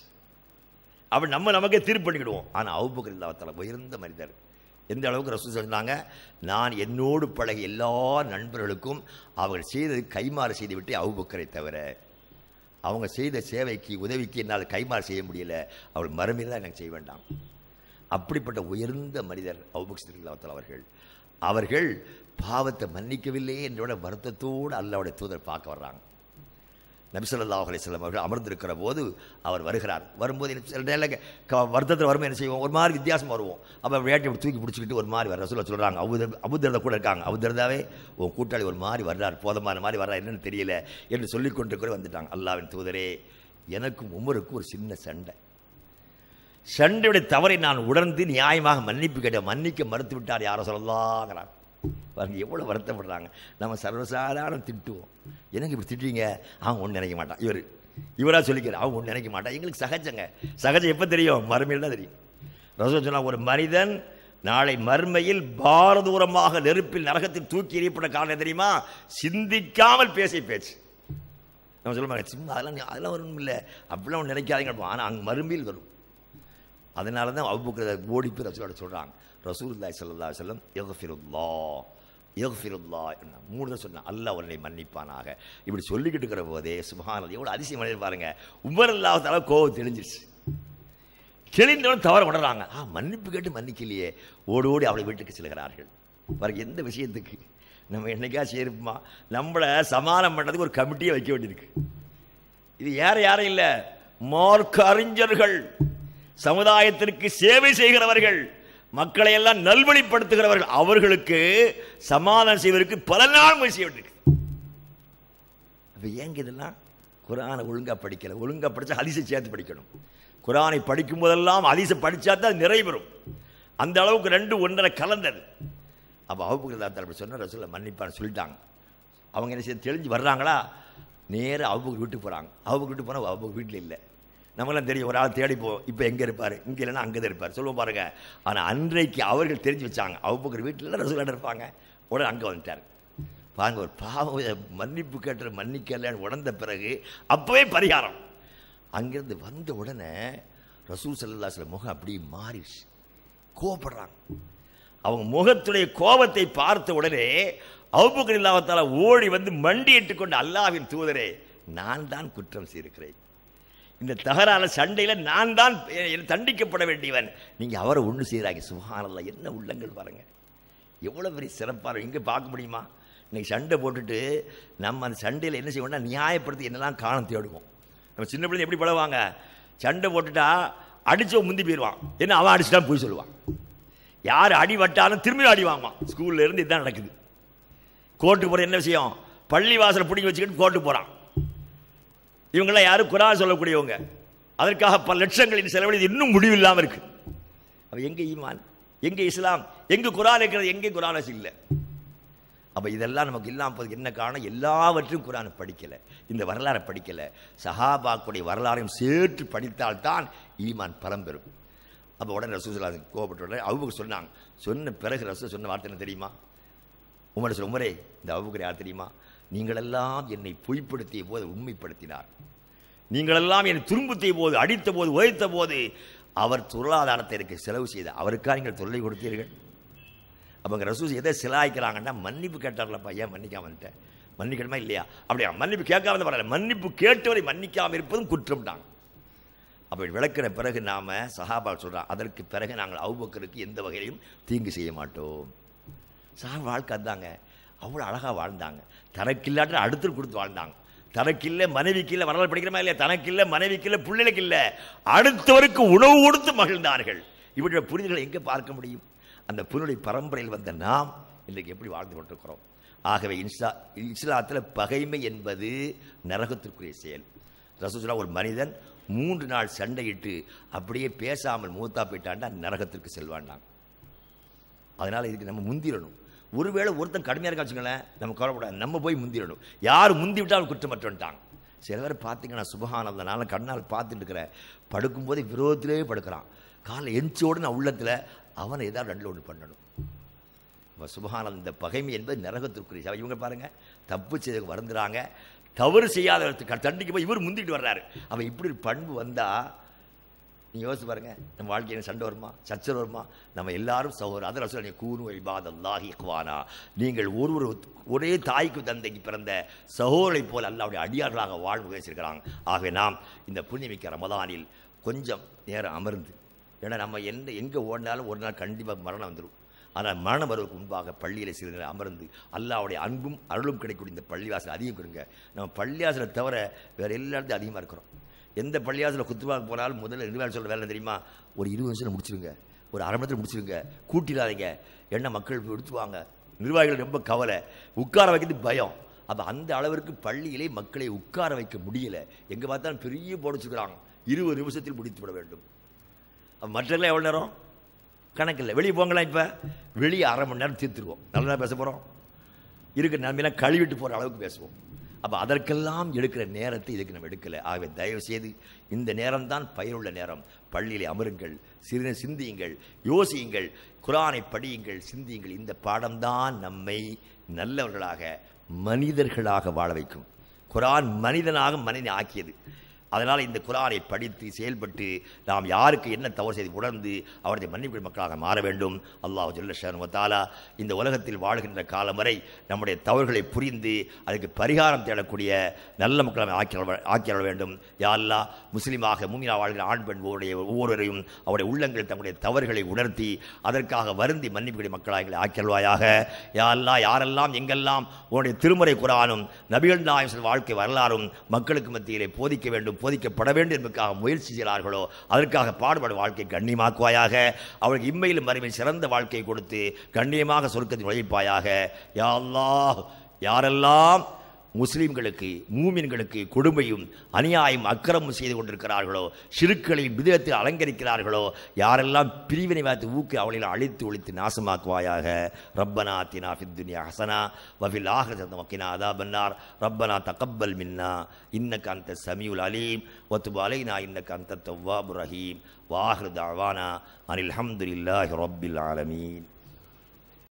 Speaker 1: அப்போ நம்ம நமக்கே தீர்ப்பு பண்ணிக்கிடுவோம் ஆனால் அவுபக்கர் அவத்தால உயர்ந்த மனிதர் எந்த அளவுக்கு ரசூ சொன்னாங்க நான் என்னோடு பழகிய எல்லா நண்பர்களுக்கும் அவர்கள் செய்தது கைமாறு செய்துவிட்டு அவுபக்கரை தவிர அவங்க செய்த சேவைக்கு உதவிக்கு என்னால் கைமாறு செய்ய முடியல அவள் மறுமையில் எனக்கு செய்ய வேண்டாம் அப்படிப்பட்ட உயர்ந்த மனிதர் அவுபக்சிதில்லாத்தல் அவர்கள் அவர்கள் பாவத்தை மன்னிக்கவில்லை என்றோட வருத்தத்தோடு அல்லாவுடைய தூதர் பார்க்க வர்றாங்க நபிசல்லா அலிஸ்லாம் அவர்கள் அமர்ந்திருக்கிற போது அவர் வருகிறார் வரும்போது சில க வருத்தத்தில் வரும்போது என்ன செய்வோம் ஒரு மாதிரி வித்தியாசம் வருவோம் அப்போ வேட்டை தூக்கி பிடிச்சிக்கிட்டு ஒரு மாதிரி வர சொல்ல சொல்கிறாங்க அபுத அபுதிரதா கூட இருக்காங்க அவுதர்தாவே உன் கூட்டாளி ஒரு மாதிரி வர்றார் போதமான மாதிரி வர்றார் என்னென்னு தெரியல என்று சொல்லிக்கொண்டு கூட வந்துட்டாங்க அல்லாவின் தூதரே எனக்கும் உமருக்கும் ஒரு சின்ன சண்டை சண்டையுடைய தவறை நான் உணர்ந்து நியாயமாக மன்னிப்பு கேட்ட மன்னிக்க மறுத்து விட்டார் யாரோ சொல்லலாங்கிறான் பாருங்க எவ்வளோ வருத்தப்படுறாங்க நம்ம சர்வசாதாரணம் திட்டுவோம் எனக்கு இப்படி திட்டுவீங்க அவன் ஒன்று நினைக்க மாட்டான் இவர் இவராக சொல்லிக்கிறார் அவன் ஒன்று நினைக்க மாட்டான் எங்களுக்கு சகஜங்க சகஜம் எப்போ தெரியும் மறுமையில் தான் தெரியும் ரசோ சொன்னால் ஒரு மனிதன் நாளை மறுமையில் பாரதூரமாக நெருப்பில் நரகத்தில் தூக்கி எறியப்பட காரணம் தெரியுமா சிந்திக்காமல் பேசி பேச்சு நம்ம சொல்ல சிம்மா அதெல்லாம் அதெல்லாம் வரணும் இல்லை அப்படிலாம் ஒன்று நினைக்காதீங்க ஆனால் அங்கே மறுமையில் வரும் அதனால தான் அவ்வளோ ஓடி பேர் சொல்கிறாங்க ரசூல்லாய் சல்லா சொல்லம் எஃபிருல்லா எஃபிருல்லா மூணு தான் சொன்ன அல்ல உன்னை மன்னிப்பானாக இப்படி சொல்லிக்கிட்டு இருக்கிற போதே சுபானது எவ்வளோ அதிசயம் பண்ணியிருப்பாருங்க உமர் இல்லாத கோவம் தெளிஞ்சிருச்சு தெளிந்தவன் தவற உணர்றாங்க ஆ மன்னிப்பு கேட்டு மன்னிக்கலையே ஓடி ஓடி அவளை வீட்டுக்கு செல்கிறார்கள் வர எந்த விஷயத்துக்கு நம்ம என்றைக்கா சேருமா நம்மளை சமாதானம் பண்ணுறதுக்கு ஒரு கமிட்டியை வைக்க வேண்டியிருக்கு இது யார் யாரும் இல்லை மார்க் அறிஞர்கள் சமுதாயத்திற்கு சேவை செய்கிறவர்கள் மக்களை எல்லாம் நல்வழிப்படுத்துகிறவர்கள் அவர்களுக்கு சமாதானம் செய்வதற்கு பல நாள் முயற்சி இருக்கு ஏங்க இதெல்லாம் குரானை ஒழுங்காக படிக்கலை ஒழுங்காக படித்தா ஹதீஸை சேர்த்து படிக்கணும் குரானை படிக்கும் போதெல்லாம் ஹதீஸை படித்தா தான் நிறைவேறும் அந்த அளவுக்கு ரெண்டு ஒன்றரை கலந்தது அப்போ அவுபக்கர் தாத்தா அப்படி சொன்ன ரசூலை மன்னிப்பான்னு சொல்லிட்டாங்க அவங்க என்ன செய்ய தெளிஞ்சு வர்றாங்களா நேராக அவுபக்கர் வீட்டுக்கு போகிறாங்க அவுபக்கர் வீட்டுக்கு போனால் அவுபக்கர் வீட்டில் இல்லை நம்மளாம் தெரியும் ஒரு ஆள் தேடிப்போம் இப்போ எங்கே இருப்பார் இங்கே இல்லைன்னா அங்கே தான் இருப்பார் சொல்லுவோம் பாருங்கள் ஆனால் அன்றைக்கு அவர்கள் தெரிஞ்சு வச்சாங்க அவ்வப்போக்கிற வீட்டில் ரசூலாட இருப்பாங்க உடனே அங்கே வந்துட்டார் பாருங்க ஒரு பாவம் மன்னிப்பு கேட்டு மன்னிக்கலன்னு உடந்த பிறகு அப்போவே பரிகாரம் அங்கேருந்து வந்த உடனே ரசூல் செல்லா சில முகம் அப்படி மாறிடுச்சு கோவப்படுறாங்க அவங்க முகத்துடைய கோபத்தை பார்த்த உடனே அவுபுக்கர் இல்லாவத்தால் ஓடி வந்து மண்டியிட்டு கொண்டு அல்லாவின் தூதரே நான் தான் குற்றம் செய்திருக்கிறேன் இந்த தகராறு சண்டையில் நான் தான் தண்டிக்கப்பட வேண்டியவன் நீங்கள் அவரை ஒன்று செய்கிறாங்க சுகானல்ல என்ன உள்ளங்கள் பாருங்கள் எவ்வளோ பெரிய சிறப்பாக இங்கே பார்க்க முடியுமா இன்றைக்கி சண்டை போட்டுட்டு நம்ம அந்த சண்டையில் என்ன செய்வோம்னா நியாயப்படுத்தி என்னெல்லாம் காணம் தேடுவோம் நம்ம சின்ன பிள்ளைங்க எப்படி பழவாங்க சண்டை போட்டுட்டா அடித்த முந்தி போயிடுவான் என்ன அவன் அடிச்சுட்டா போய் சொல்லுவான் யார் அடி வட்டாலும் திரும்பி அடி வாங்குவான் ஸ்கூல்லேருந்து இதுதான் நடக்குது கோர்ட்டுக்கு போகிற என்ன விஷயம் பள்ளி வாசலை பிடிங்கி வச்சுக்கிட்டு கோர்ட்டுக்கு போகிறான் இவங்கெல்லாம் யாரும் குரா சொல்லக்கூடியவங்க அதற்காக பல லட்சங்களின் செலவழிது இன்னும் முடிவில்லாமல் இருக்கு அப்போ எங்கே ஈமான் எங்கே இஸ்லாம் எங்கே குரான் இருக்கிறது எங்கே குரான் இல்லை அப்போ இதெல்லாம் நமக்கு இல்லாமல் போது என்ன காரணம் எல்லாவற்றையும் குரானை படிக்கலை இந்த வரலாறை படிக்கலை சஹாபாக்குடைய வரலாறையும் சேர்த்து படித்தால்தான் ஈமான் பரம்பெறும் அப்போ உடனே ரசூசலா கோபப்பட்ட உடனே அவங்க சொன்னாங்க சொன்ன பிறகு ரசூ சொன்ன வார்த்தை தெரியுமா உமர் உமரே இந்த அவுக்கு யார் தெரியுமா நீங்களெல்லாம் என்னை பொய்ப்படுத்திய போது உண்மைப்படுத்தினார் நீங்களெல்லாம் என்னை துரும்புத்திய போது அடித்த போது உதைத்த போது அவர் பொருளாதாரத்தை எனக்கு செலவு செய்த அவருக்காக நீங்கள் தொல்லை கொடுத்தீர்கள் அப்போ ரசூஸ் எதை சிலாய்க்கிறாங்கன்னா மன்னிப்பு கேட்டார்லப்பா ஏன் மன்னிக்காம வந்துட்டேன் மன்னிக்கணுமா இல்லையா அப்படியா மன்னிப்பு கேட்காம பரவாயில்ல மன்னிப்பு கேட்டவரை மன்னிக்காமல் இருப்பதும் குற்றம்ட்டாங்க அப்படி விளக்கிற பிறகு நாம் சஹாபால் சொல்கிறோம் அதற்கு பிறகு நாங்கள் அவ்வக்கருக்கு எந்த வகையிலும் தீங்கு செய்ய மாட்டோம் சஹா வாழ்க்கை அதாங்க அவ்வளோ அழகாக வாழ்ந்தாங்க தனக்கு இல்லாட்டு அடுத்து கொடுத்து வாழ்ந்தாங்க தனக்கு இல்லை மனைவிக்கு இல்லை வரலாறு படிக்கிறமா இல்லையா இல்லை மனைவிக்கு இல்லை பிள்ளைகளுக்கு இல்லை அடுத்தவருக்கு உணவு கொடுத்து மகிழ்ந்தார்கள் இவற்றை புரிதல்களை எங்கே பார்க்க முடியும் அந்த புனுடைய பரம்பரையில் வந்த நாம் இன்றைக்கு எப்படி வாழ்ந்து கொண்டிருக்கிறோம் ஆகவே இன்சா இஸ்லாத்தில் பகைமை என்பது நரகத்திற்குரிய செயல் ரசூசுலா ஒரு மனிதன் மூன்று நாள் சண்டையிட்டு அப்படியே பேசாமல் மூத்தா போயிட்டாண்டா நரகத்திற்கு செல்வாண்டாங்க அதனால் இதுக்கு நம்ம முந்திரணும் ஒருவேளை ஒருத்தன் கடுமையாக இருக்கா வச்சுங்களேன் நம்ம கவலைப்படாது நம்ம போய் முந்திடணும் யார் முந்தி விட்டால் குற்றமற்றன்ட்டாங்க சில பேர் பார்த்தீங்கன்னா சுபகான அந்த நாளில் கண்ணால் பார்த்துட்டு இருக்கிறேன் படுக்கும்போதே விரோதத்திலே படுக்கிறான் காலைல எஞ்சோடு நான் உள்ளத்தில் அவனை ஏதாவது ரெண்டு ஒன்று பண்ணணும் இப்போ சுபகான இந்த பகைமை என்பது நரகத்திற்குரிய இவங்க பாருங்கள் தப்பு செய்து வருந்துறாங்க தவறு செய்யாத தண்டிக்கு போய் இவர் முந்திட்டு வர்றாரு அவன் இப்படி பண்பு வந்தால் நீங்கள் யோசிச்சு பாருங்கள் நம்ம வாழ்க்கையில் சண்டை வருமா சச்சர் வருமா நம்ம எல்லாரும் சகோதரர் அதில் சொல்ல கூறு இபாத் அல்லாஹ் குவானா நீங்கள் ஒருவர் ஒரே தாய்க்கு தந்தைக்கு பிறந்த சகோதரை போல் அல்லாவுடைய அடியார்களாக வாழ்வு பேசியிருக்கிறாங்க ஆகவே நாம் இந்த புண்ணியமிக்க ரமதானில் கொஞ்சம் நேரம் அமர்ந்து ஏன்னா நம்ம என்ன எங்கே ஓடினாலும் ஒரு நாள் கண்டிப்பாக மரணம் வந்துடும் ஆனால் மரணம் வருவதற்கு முன்பாக பள்ளியில் சில நேரம் அமர்ந்து அல்லாவுடைய அன்பும் அருளும் கிடைக்கக்கூடிய இந்த பள்ளிவாசல் அதிகம் கொடுங்க நம்ம பள்ளிவாசலை தவிர வேறு எல்லா இடத்தையும் அதிகமாக இருக்கிறோம் எந்த பள்ளியாசில் குத்துவாங்க போனாலும் முதல்ல நிர்வாகம் சொல்ல வேலை தெரியுமா ஒரு இருபது நிமிஷத்தில் முடிச்சிருங்க ஒரு அரை மணி நேரத்தில் முடிச்சிருங்க கூட்டிடாதீங்க என்ன மக்கள் எடுத்துவாங்க நிர்வாகிகள் ரொம்ப கவலை உட்கார வைக்கிறது பயம் அப்போ அந்த அளவிற்கு பள்ளியிலே மக்களை உட்கார வைக்க முடியலை எங்கே பார்த்தாலும் பெரிய போட இருபது நிமிஷத்தில் முடித்து விட வேண்டும் மற்றவர்கள் எவ்வளோ நேரம் கணக்கில்லை வெளியே போங்களா இப்போ வெளியே அரை மணி நேரம் தீர்த்துருவோம் நல்லா பேச போகிறோம் இருக்கிற நிலமையெல்லாம் கழுவிட்டு போகிற அளவுக்கு பேசுவோம் அப்போ அதற்கெல்லாம் எடுக்கிற நேரத்தை இதுக்கு நம்ம எடுக்கலை ஆகவே தயவு செய்து இந்த நேரம்தான் பயனுள்ள நேரம் பள்ளியிலே அமருங்கள் சிறு சிந்தியுங்கள் யோசியுங்கள் குரானை படியுங்கள் சிந்தியுங்கள் இந்த பாடம்தான் நம்மை நல்லவர்களாக மனிதர்களாக வாழ வைக்கும் குரான் மனிதனாக மனிதனை ஆக்கியது அதனால் இந்த குரானை படித்து செயல்பட்டு நாம் யாருக்கு என்ன தவறு செய்து உணர்ந்து அவரது மன்னிப்பு மக்களாக மாற வேண்டும் அல்லாஹ் ஜல்ல ஷானுவத்தாலா இந்த உலகத்தில் வாழ்கின்ற காலம் வரை நம்முடைய தவறுகளை புரிந்து அதுக்கு பரிகாரம் தேடக்கூடிய நல்ல மக்களை ஆக்கிய ஆக்கியாள வேண்டும் யாரெல்லாம் முஸ்லீமாக மூமினா வாழ்கிற ஆண் பெண் ஒவ்வொருடைய ஒவ்வொருவரையும் அவருடைய உள்ளங்கள் தம்முடைய தவறுகளை உணர்த்தி அதற்காக வருந்தி மன்னிப்புடைய மக்களாக ஆக்கியல்வாயாக யாரெல்லாம் யாரெல்லாம் எங்கெல்லாம் உன்னுடைய திருமுறை குரானும் நபிகள் நாயம் வாழ்க்கை வரலாறும் மக்களுக்கு மத்தியிலே போதிக்க வேண்டும் போதிக்கப்பட வேண்டும் என்பதற்காக முயற்சி செய்கிறார்களோ அதற்காக பாடுபடும் வாழ்க்கை கண்ணியமாக்குவாயாக அவளுக்கு இம்மையிலும் மறுமையில் சிறந்த வாழ்க்கையை கொடுத்து கண்ணியமாக சொர்க்கத்தில் உழைப்பாயாக யாரெல்லாம் முஸ்லீம்களுக்கு மூமின்களுக்கு கொடுமையும் அநியாயம் அக்கிரமம் செய்து கொண்டிருக்கிறார்களோ சிறுக்களின் விதத்தில் அலங்கரிக்கிறார்களோ யாரெல்லாம் பிரிவினை வாத்து ஊக்கி அவளில் அழித்து ஒழித்து நாசமாக்குவாயாக ரப்பனா தினா ஃபித்துனியா ஹசனா வஃபில் ஆஹ் அதா பன்னார் ரப்பனா தகப்பல் மின்னா இன்ன கந்த சமியுல் அலீம் ஒத்து அலைனா இன்ன கந்த தவ்வாபு ரஹீம் வாஹ்ரு தாவானா அனில் இல்லாஹி ரப்பில் ஆலமீன்